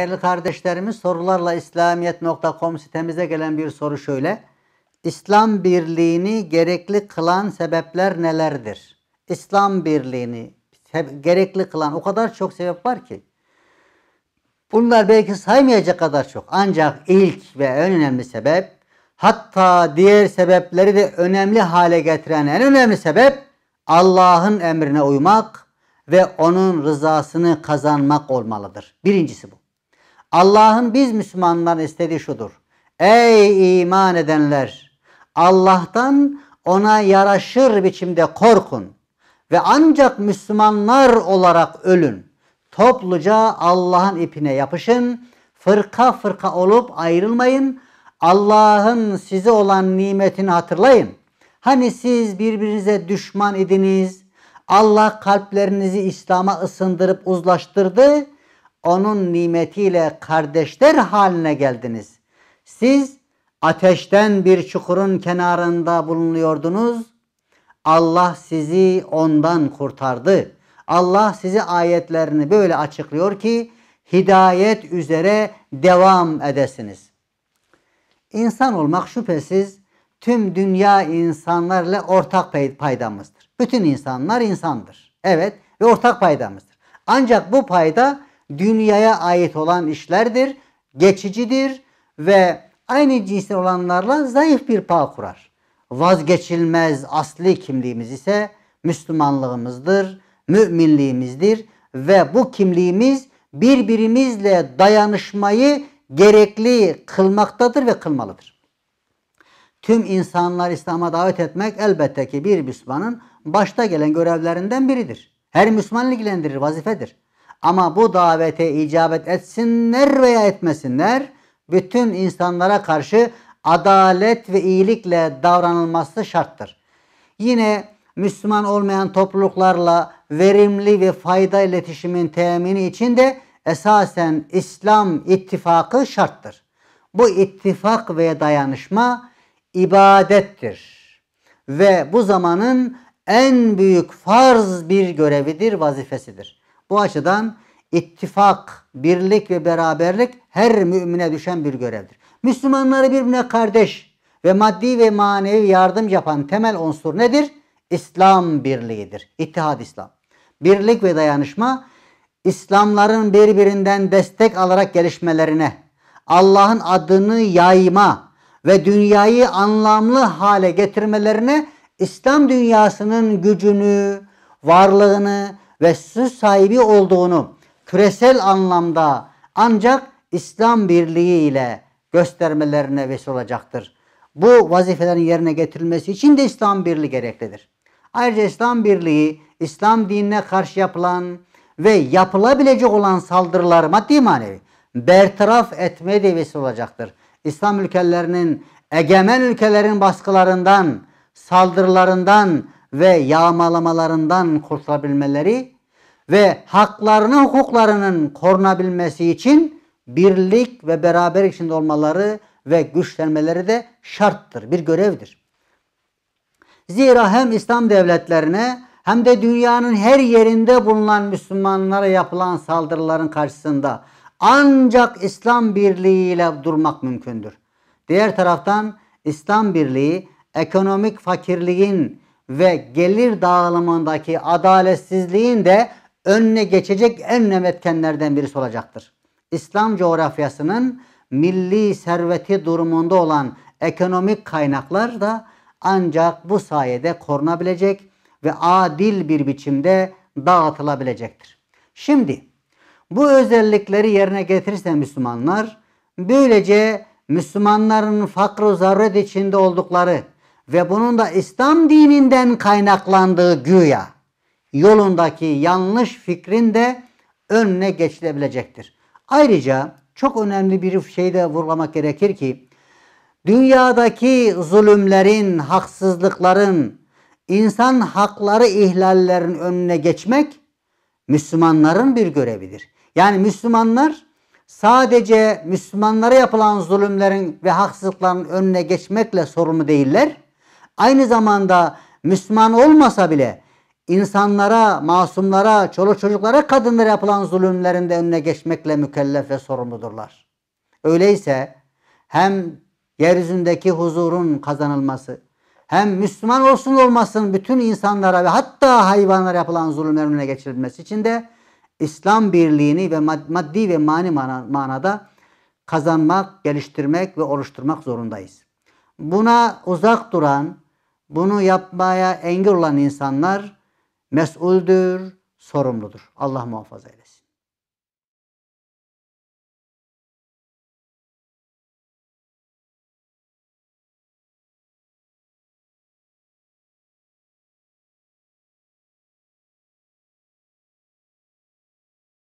Değerli kardeşlerimiz sorularla İslamiyet.com sitemize gelen bir soru şöyle. İslam birliğini gerekli kılan sebepler nelerdir? İslam birliğini gerekli kılan o kadar çok sebep var ki. Bunlar belki saymayacak kadar çok. Ancak ilk ve en önemli sebep hatta diğer sebepleri de önemli hale getiren en önemli sebep Allah'ın emrine uymak ve onun rızasını kazanmak olmalıdır. Birincisi bu. Allah'ın biz Müslümanlar istediği şudur. Ey iman edenler! Allah'tan ona yaraşır biçimde korkun ve ancak Müslümanlar olarak ölün. Topluca Allah'ın ipine yapışın, fırka fırka olup ayrılmayın. Allah'ın size olan nimetini hatırlayın. Hani siz birbirinize düşman idiniz, Allah kalplerinizi İslam'a ısındırıp uzlaştırdı onun nimetiyle kardeşler haline geldiniz. Siz ateşten bir çukurun kenarında bulunuyordunuz. Allah sizi ondan kurtardı. Allah sizi ayetlerini böyle açıklıyor ki hidayet üzere devam edesiniz. İnsan olmak şüphesiz tüm dünya insanlarla ortak paydamızdır. Bütün insanlar insandır. Evet ve ortak paydamızdır. Ancak bu payda dünyaya ait olan işlerdir, geçicidir ve aynı cinsel olanlarla zayıf bir bağ kurar. Vazgeçilmez asli kimliğimiz ise Müslümanlığımızdır, müminliğimizdir ve bu kimliğimiz birbirimizle dayanışmayı gerekli kılmaktadır ve kılmalıdır. Tüm insanlar İslam'a davet etmek elbette ki bir Müslümanın başta gelen görevlerinden biridir. Her Müslüman ilgilendirir, vazifedir. Ama bu davete icabet etsinler veya etmesinler bütün insanlara karşı adalet ve iyilikle davranılması şarttır. Yine Müslüman olmayan topluluklarla verimli ve fayda iletişimin temini için de esasen İslam ittifakı şarttır. Bu ittifak ve dayanışma ibadettir ve bu zamanın en büyük farz bir görevidir, vazifesidir. Bu açıdan ittifak, birlik ve beraberlik her mümine düşen bir görevdir. Müslümanları birbirine kardeş ve maddi ve manevi yardım yapan temel unsur nedir? İslam birliğidir. İttihad İslam. Birlik ve dayanışma İslamların birbirinden destek alarak gelişmelerine, Allah'ın adını yayma ve dünyayı anlamlı hale getirmelerine İslam dünyasının gücünü, varlığını ve söz sahibi olduğunu küresel anlamda ancak İslam birliği ile göstermelerine vesile olacaktır. Bu vazifelerin yerine getirilmesi için de İslam birliği gereklidir. Ayrıca İslam birliği, İslam dinine karşı yapılan ve yapılabilecek olan saldırılar maddi manevi bertaraf etme de vesile olacaktır. İslam ülkelerinin, egemen ülkelerin baskılarından, saldırılarından ve yağmalamalarından kurtulabilmeleri ve haklarını hukuklarının korunabilmesi için birlik ve beraber içinde olmaları ve güçlenmeleri de şarttır, bir görevdir. Zira hem İslam devletlerine hem de dünyanın her yerinde bulunan Müslümanlara yapılan saldırıların karşısında ancak İslam birliğiyle durmak mümkündür. Diğer taraftan İslam birliği ekonomik fakirliğin ve gelir dağılımındaki adaletsizliğin de önüne geçecek en önemli etkenlerden birisi olacaktır. İslam coğrafyasının milli serveti durumunda olan ekonomik kaynaklar da ancak bu sayede korunabilecek ve adil bir biçimde dağıtılabilecektir. Şimdi bu özellikleri yerine getirirse Müslümanlar böylece Müslümanların fakr-ı zaruret içinde oldukları ve bunun da İslam dininden kaynaklandığı güya yolundaki yanlış fikrin de önüne geçilebilecektir. Ayrıca çok önemli bir şey de vurgulamak gerekir ki dünyadaki zulümlerin, haksızlıkların, insan hakları ihlallerin önüne geçmek Müslümanların bir görevidir. Yani Müslümanlar sadece Müslümanlara yapılan zulümlerin ve haksızlıkların önüne geçmekle sorumlu değiller. Aynı zamanda Müslüman olmasa bile insanlara, masumlara, çoluk çocuklara, kadınlara yapılan zulümlerin de önüne geçmekle mükellef ve sorumludurlar. Öyleyse hem yeryüzündeki huzurun kazanılması, hem Müslüman olsun olmasın bütün insanlara ve hatta hayvanlara yapılan zulümlerin önüne geçirilmesi için de İslam birliğini ve maddi ve mani manada kazanmak, geliştirmek ve oluşturmak zorundayız. Buna uzak duran, bunu yapmaya engel olan insanlar mesuldür, sorumludur. Allah muhafaza eylesin.